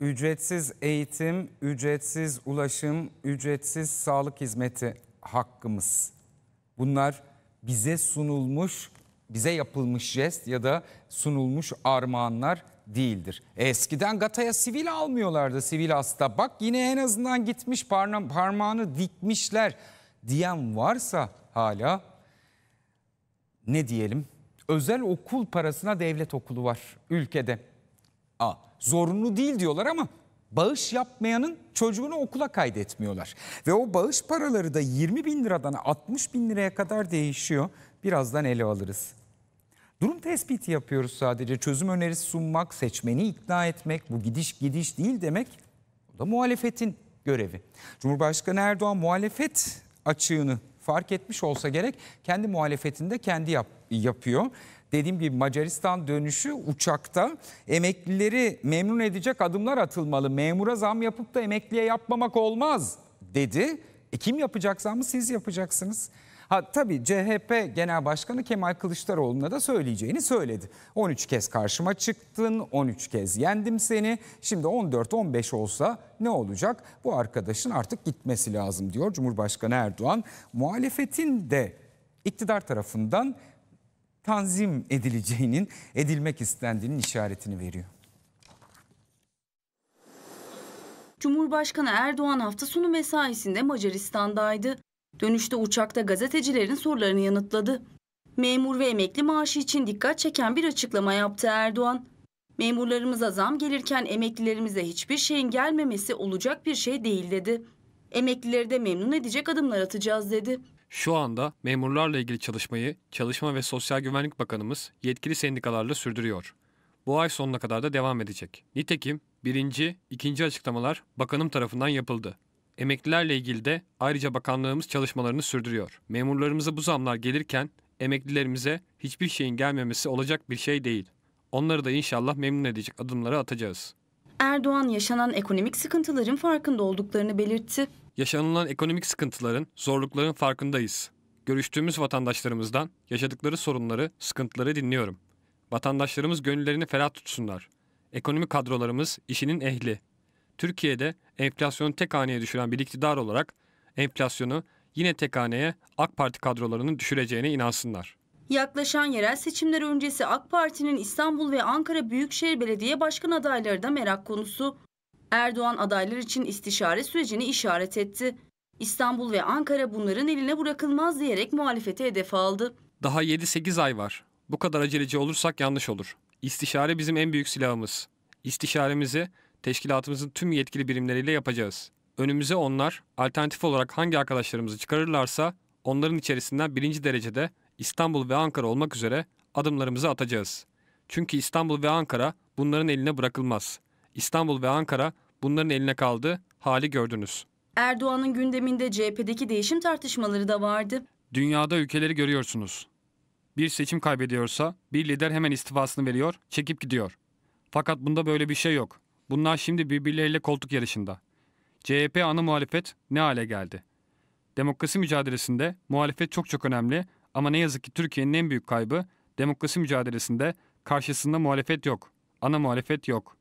ücretsiz eğitim, ücretsiz ulaşım, ücretsiz sağlık hizmeti hakkımız. Bunlar bize sunulmuş, bize yapılmış jest ya da sunulmuş armağanlar değildir. E, eskiden gataya sivil almıyorlardı sivil hasta. Bak yine en azından gitmiş parma parmağını dikmişler diyen varsa hala ne diyelim? Özel okul parasına devlet okulu var ülkede. A, zorunlu değil diyorlar ama bağış yapmayanın çocuğunu okula kaydetmiyorlar. Ve o bağış paraları da 20 bin liradan 60 bin liraya kadar değişiyor. Birazdan ele alırız. Durum tespiti yapıyoruz sadece. Çözüm önerisi sunmak, seçmeni ikna etmek, bu gidiş gidiş değil demek. Bu da muhalefetin görevi. Cumhurbaşkanı Erdoğan muhalefet açığını fark etmiş olsa gerek kendi muhalefetinde kendi yap, yapıyor dediğim gibi Macaristan dönüşü uçakta emeklileri memnun edecek adımlar atılmalı. Memura zam yapıp da emekliye yapmamak olmaz dedi. E kim yapacak zammı siz yapacaksınız. Ha tabii CHP Genel Başkanı Kemal Kılıçdaroğlu'na da söyleyeceğini söyledi. 13 kez karşıma çıktın, 13 kez yendim seni. Şimdi 14-15 olsa ne olacak? Bu arkadaşın artık gitmesi lazım diyor Cumhurbaşkanı Erdoğan. Muhalefetin de iktidar tarafından tanzim edileceğinin, edilmek istendiğinin işaretini veriyor. Cumhurbaşkanı Erdoğan hafta sonu mesaisinde Macaristan'daydı. Dönüşte uçakta gazetecilerin sorularını yanıtladı. Memur ve emekli maaşı için dikkat çeken bir açıklama yaptı Erdoğan. Memurlarımıza zam gelirken emeklilerimize hiçbir şeyin gelmemesi olacak bir şey değil dedi. Emeklileri de memnun edecek adımlar atacağız dedi. Şu anda memurlarla ilgili çalışmayı Çalışma ve Sosyal Güvenlik Bakanımız yetkili sendikalarla sürdürüyor. Bu ay sonuna kadar da devam edecek. Nitekim birinci, ikinci açıklamalar bakanım tarafından yapıldı. Emeklilerle ilgili de ayrıca bakanlığımız çalışmalarını sürdürüyor. Memurlarımıza bu zamlar gelirken emeklilerimize hiçbir şeyin gelmemesi olacak bir şey değil. Onları da inşallah memnun edecek adımları atacağız. Erdoğan yaşanan ekonomik sıkıntıların farkında olduklarını belirtti. Yaşanılan ekonomik sıkıntıların, zorlukların farkındayız. Görüştüğümüz vatandaşlarımızdan yaşadıkları sorunları, sıkıntıları dinliyorum. Vatandaşlarımız gönüllerini ferah tutsunlar. Ekonomi kadrolarımız işinin ehli. Türkiye'de enflasyonu tek haneye düşüren bir iktidar olarak enflasyonu yine tek haneye AK Parti kadrolarının düşüreceğine inansınlar. Yaklaşan yerel seçimler öncesi AK Parti'nin İstanbul ve Ankara Büyükşehir Belediye Başkan adayları da merak konusu. Erdoğan adaylar için istişare sürecini işaret etti. İstanbul ve Ankara bunların eline bırakılmaz diyerek muhalefete hedef aldı. Daha 7-8 ay var. Bu kadar aceleci olursak yanlış olur. İstişare bizim en büyük silahımız. İstişaremizi teşkilatımızın tüm yetkili birimleriyle yapacağız. Önümüze onlar alternatif olarak hangi arkadaşlarımızı çıkarırlarsa onların içerisinden birinci derecede İstanbul ve Ankara olmak üzere adımlarımızı atacağız. Çünkü İstanbul ve Ankara bunların eline bırakılmaz. İstanbul ve Ankara bunların eline kaldı, hali gördünüz. Erdoğan'ın gündeminde CHP'deki değişim tartışmaları da vardı. Dünyada ülkeleri görüyorsunuz. Bir seçim kaybediyorsa bir lider hemen istifasını veriyor, çekip gidiyor. Fakat bunda böyle bir şey yok. Bunlar şimdi birbirleriyle koltuk yarışında. CHP ana muhalefet ne hale geldi? Demokrasi mücadelesinde muhalefet çok çok önemli ama ne yazık ki Türkiye'nin en büyük kaybı demokrasi mücadelesinde karşısında muhalefet yok. Ana muhalefet yok.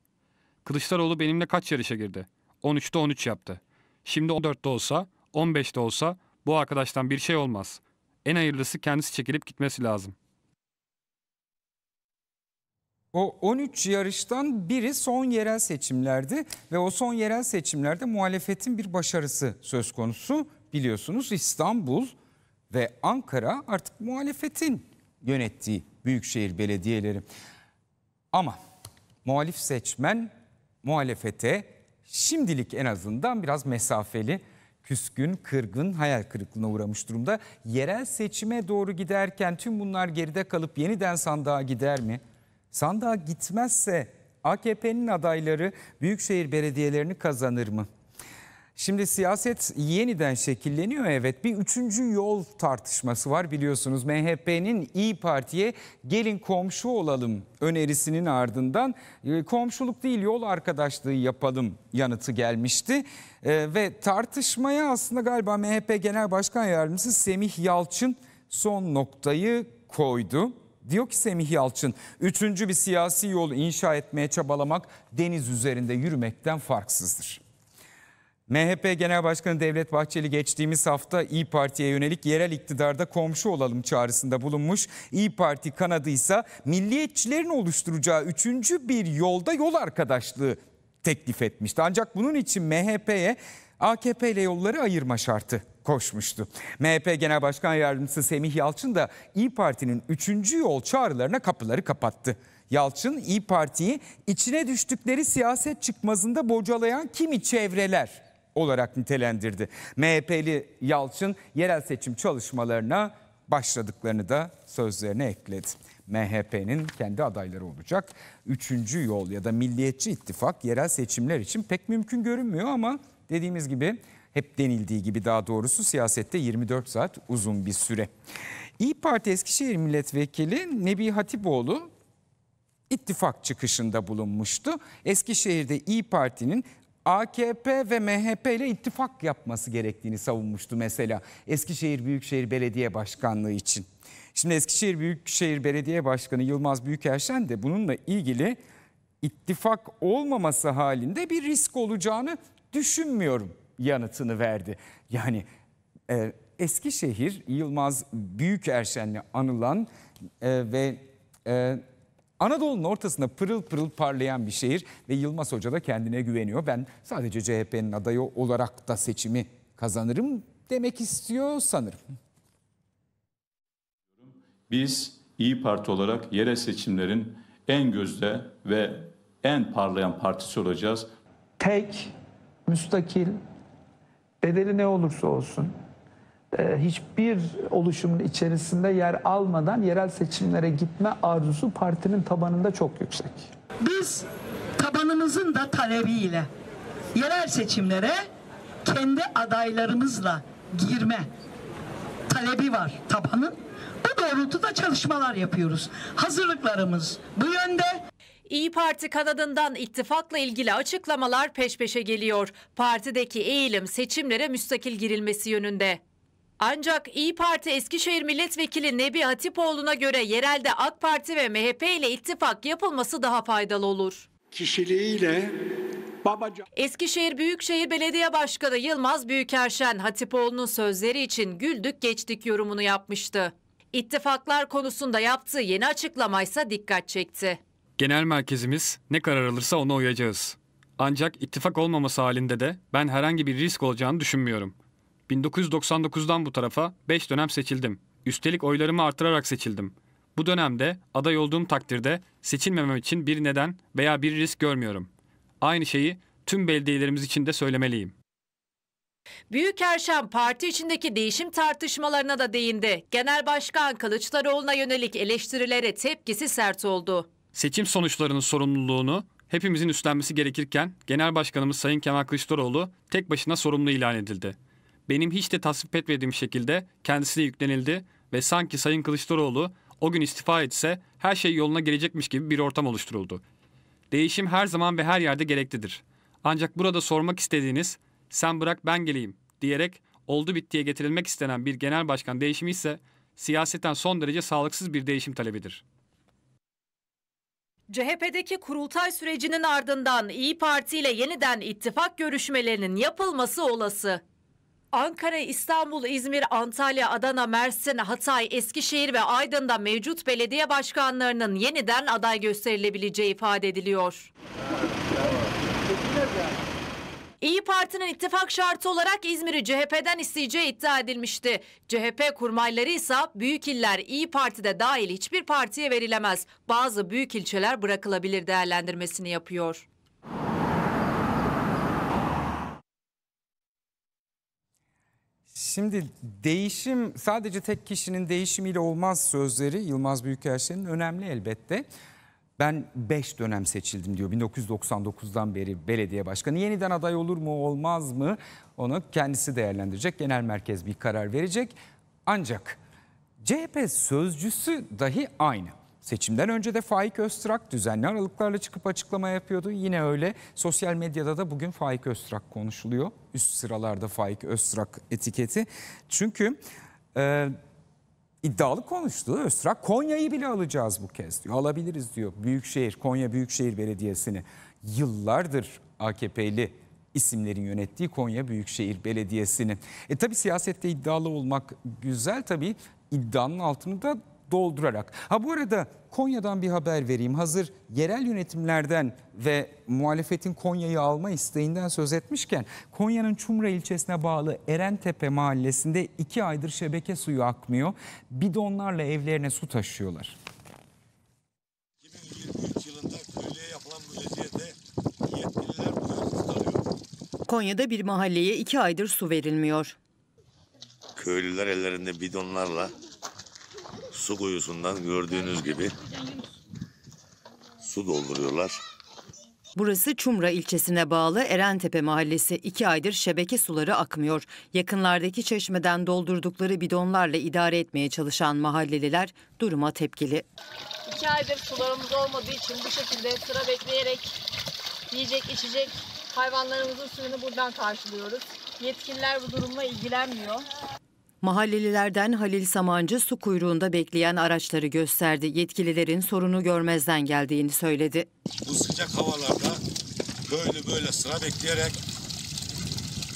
Kılıçdaroğlu benimle kaç yarışa girdi? 13'te 13 yaptı. Şimdi 14'te olsa, 15'te olsa bu arkadaştan bir şey olmaz. En hayırlısı kendisi çekilip gitmesi lazım. O 13 yarıştan biri son yerel seçimlerdi ve o son yerel seçimlerde muhalefetin bir başarısı söz konusu biliyorsunuz İstanbul ve Ankara artık muhalefetin yönettiği büyükşehir belediyeleri. Ama muhalif seçmen muhalefete şimdilik en azından biraz mesafeli, küskün, kırgın, hayal kırıklığına uğramış durumda. Yerel seçime doğru giderken tüm bunlar geride kalıp yeniden sandığa gider mi? Sandığa gitmezse AKP'nin adayları büyükşehir belediyelerini kazanır mı? Şimdi siyaset yeniden şekilleniyor evet. Bir üçüncü yol tartışması var biliyorsunuz. MHP'nin İyi Parti'ye gelin komşu olalım önerisinin ardından e, komşuluk değil yol arkadaşlığı yapalım yanıtı gelmişti. E, ve tartışmaya aslında galiba MHP Genel Başkan Yardımcısı Semih Yalçın son noktayı koydu. Diyor ki Semih Yalçın, üçüncü bir siyasi yol inşa etmeye çabalamak deniz üzerinde yürümekten farksızdır. MHP Genel Başkanı Devlet Bahçeli geçtiğimiz hafta İyi Parti'ye yönelik yerel iktidarda komşu olalım çağrısında bulunmuş. İyi Parti kanadı ise milliyetçilerin oluşturacağı üçüncü bir yolda yol arkadaşlığı teklif etmişti. Ancak bunun için MHP'ye AKP ile yolları ayırma şartı koşmuştu. MHP Genel Başkan Yardımcısı Semih Yalçın da İyi Parti'nin üçüncü yol çağrılarına kapıları kapattı. Yalçın İyi Parti'yi içine düştükleri siyaset çıkmazında bocalayan kimi çevreler olarak nitelendirdi. MHP'li Yalçın yerel seçim çalışmalarına başladıklarını da sözlerine ekledi. MHP'nin kendi adayları olacak. Üçüncü yol ya da Milliyetçi ittifak yerel seçimler için pek mümkün görünmüyor ama dediğimiz gibi hep denildiği gibi daha doğrusu siyasette 24 saat uzun bir süre. İyi Parti Eskişehir Milletvekili Nebi Hatipoğlu ittifak çıkışında bulunmuştu. Eskişehir'de İyi Parti'nin AKP ve MHP ile ittifak yapması gerektiğini savunmuştu mesela Eskişehir Büyükşehir Belediye Başkanlığı için. Şimdi Eskişehir Büyükşehir Belediye Başkanı Yılmaz Büyükerşen de bununla ilgili ittifak olmaması halinde bir risk olacağını düşünmüyorum yanıtını verdi. Yani e, Eskişehir Yılmaz Büyükerşen'le anılan e, ve e, Anadolu'nun ortasında pırıl pırıl parlayan bir şehir ve Yılmaz Hoca da kendine güveniyor. Ben sadece CHP'nin adayı olarak da seçimi kazanırım demek istiyor sanırım. Biz İyi Parti olarak yerel seçimlerin en gözde ve en parlayan partisi olacağız. Tek, müstakil, bedeli ne olursa olsun e, hiçbir oluşumun içerisinde yer almadan yerel seçimlere gitme arzusu partinin tabanında çok yüksek. Biz tabanımızın da talebiyle yerel seçimlere kendi adaylarımızla girme talebi var tabanın. Bu doğrultuda çalışmalar yapıyoruz. Hazırlıklarımız bu yönde. İyi Parti kanadından ittifakla ilgili açıklamalar peş peşe geliyor. Partideki eğilim seçimlere müstakil girilmesi yönünde. Ancak İyi Parti Eskişehir Milletvekili Nebi Hatipoğlu'na göre yerelde AK Parti ve MHP ile ittifak yapılması daha faydalı olur. Kişiliğiyle Babacan. Eskişehir Büyükşehir Belediye Başkanı Yılmaz Büyükerşen Hatipoğlu'nun sözleri için güldük geçtik yorumunu yapmıştı. İttifaklar konusunda yaptığı yeni açıklamaysa dikkat çekti. Genel merkezimiz ne karar alırsa ona uyacağız. Ancak ittifak olmaması halinde de ben herhangi bir risk olacağını düşünmüyorum. 1999'dan bu tarafa 5 dönem seçildim. Üstelik oylarımı artırarak seçildim. Bu dönemde aday olduğum takdirde seçilmemem için bir neden veya bir risk görmüyorum. Aynı şeyi tüm belediyelerimiz için de söylemeliyim. Büyük Erşen parti içindeki değişim tartışmalarına da değindi. Genel Başkan Kılıçdaroğlu'na yönelik eleştirilere tepkisi sert oldu. Seçim sonuçlarının sorumluluğunu hepimizin üstlenmesi gerekirken Genel Başkanımız Sayın Kemal Kılıçdaroğlu tek başına sorumlu ilan edildi benim hiç de tasvip etmediğim şekilde kendisine yüklenildi ve sanki Sayın Kılıçdaroğlu o gün istifa etse her şey yoluna gelecekmiş gibi bir ortam oluşturuldu. Değişim her zaman ve her yerde gereklidir. Ancak burada sormak istediğiniz sen bırak ben geleyim diyerek oldu bittiye getirilmek istenen bir genel başkan değişimi ise siyaseten son derece sağlıksız bir değişim talebidir. CHP'deki kurultay sürecinin ardından İyi Parti ile yeniden ittifak görüşmelerinin yapılması olası. Ankara, İstanbul, İzmir, Antalya, Adana, Mersin, Hatay, Eskişehir ve Aydın'da mevcut belediye başkanlarının yeniden aday gösterilebileceği ifade ediliyor. İyi Parti'nin ittifak şartı olarak İzmir'i CHP'den isteyeceği iddia edilmişti. CHP kurmayları ise büyük iller İyi Parti'de dahil hiçbir partiye verilemez. Bazı büyük ilçeler bırakılabilir değerlendirmesini yapıyor. Şimdi değişim sadece tek kişinin değişimiyle olmaz sözleri Yılmaz Büyükelçi'nin önemli elbette. Ben 5 dönem seçildim diyor 1999'dan beri belediye başkanı. Yeniden aday olur mu olmaz mı onu kendisi değerlendirecek. Genel merkez bir karar verecek. Ancak CHP sözcüsü dahi aynı. Seçimden önce de Faik Öztrak düzenli aralıklarla çıkıp açıklama yapıyordu. Yine öyle sosyal medyada da bugün Faik Öztrak konuşuluyor. Üst sıralarda Faik Öztrak etiketi. Çünkü e, iddialı konuştu Öztrak. Konya'yı bile alacağız bu kez diyor. Alabiliriz diyor. Büyükşehir, Konya Büyükşehir Belediyesi'ni. Yıllardır AKP'li isimlerin yönettiği Konya Büyükşehir Belediyesi'ni. E tabi siyasette iddialı olmak güzel tabi iddianın altını da doldurarak. Ha bu arada Konya'dan bir haber vereyim. Hazır yerel yönetimlerden ve muhalefetin Konya'yı alma isteğinden söz etmişken Konya'nın Çumra ilçesine bağlı Erentepe mahallesinde iki aydır şebeke suyu akmıyor. Bidonlarla evlerine su taşıyorlar. 2023 yılında köylüye yapılan bu yetkililer duyarsız Konya'da bir mahalleye iki aydır su verilmiyor. Köylüler ellerinde bidonlarla su kuyusundan gördüğünüz gibi su dolduruyorlar. Burası Çumra ilçesine bağlı Erentepe mahallesi. iki aydır şebeke suları akmıyor. Yakınlardaki çeşmeden doldurdukları bidonlarla idare etmeye çalışan mahalleliler duruma tepkili. İki aydır sularımız olmadığı için bu şekilde sıra bekleyerek yiyecek içecek hayvanlarımızın suyunu buradan karşılıyoruz. Yetkililer bu durumla ilgilenmiyor. Mahallelilerden Halil Samancı su kuyruğunda bekleyen araçları gösterdi. Yetkililerin sorunu görmezden geldiğini söyledi. Bu sıcak havalarda böyle böyle sıra bekleyerek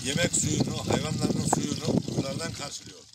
yemek suyunu, hayvanların suyunu bunlardan karşılıyor.